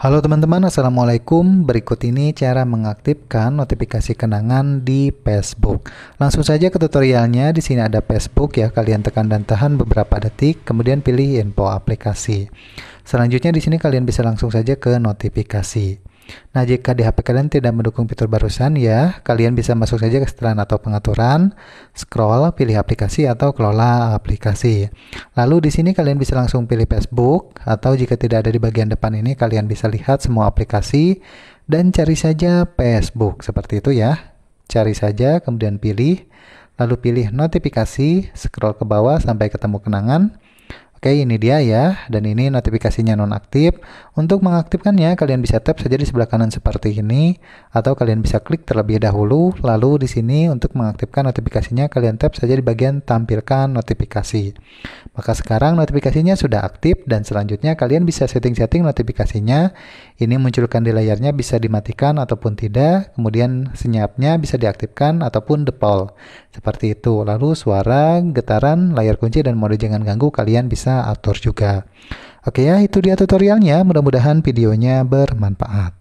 Halo teman-teman, Assalamualaikum. Berikut ini cara mengaktifkan notifikasi kenangan di Facebook. Langsung saja ke tutorialnya, di sini ada Facebook ya, kalian tekan dan tahan beberapa detik, kemudian pilih info aplikasi. Selanjutnya di sini kalian bisa langsung saja ke notifikasi. Nah, jika di HP kalian tidak mendukung fitur barusan ya, kalian bisa masuk saja ke setelan atau pengaturan, scroll, pilih aplikasi atau kelola aplikasi. Lalu di sini kalian bisa langsung pilih Facebook atau jika tidak ada di bagian depan ini kalian bisa lihat semua aplikasi dan cari saja Facebook seperti itu ya. Cari saja kemudian pilih, lalu pilih notifikasi, scroll ke bawah sampai ketemu kenangan. Oke, ini dia ya, dan ini notifikasinya nonaktif. Untuk mengaktifkannya, kalian bisa tap saja di sebelah kanan seperti ini, atau kalian bisa klik terlebih dahulu, lalu di sini untuk mengaktifkan notifikasinya, kalian tap saja di bagian tampilkan notifikasi. Maka sekarang notifikasinya sudah aktif, dan selanjutnya kalian bisa setting-setting notifikasinya. Ini munculkan di layarnya bisa dimatikan ataupun tidak, kemudian senyapnya bisa diaktifkan ataupun default Seperti itu, lalu suara, getaran, layar kunci, dan mode jangan ganggu kalian bisa bisa atur juga. Oke ya, itu dia tutorialnya. Mudah-mudahan videonya bermanfaat.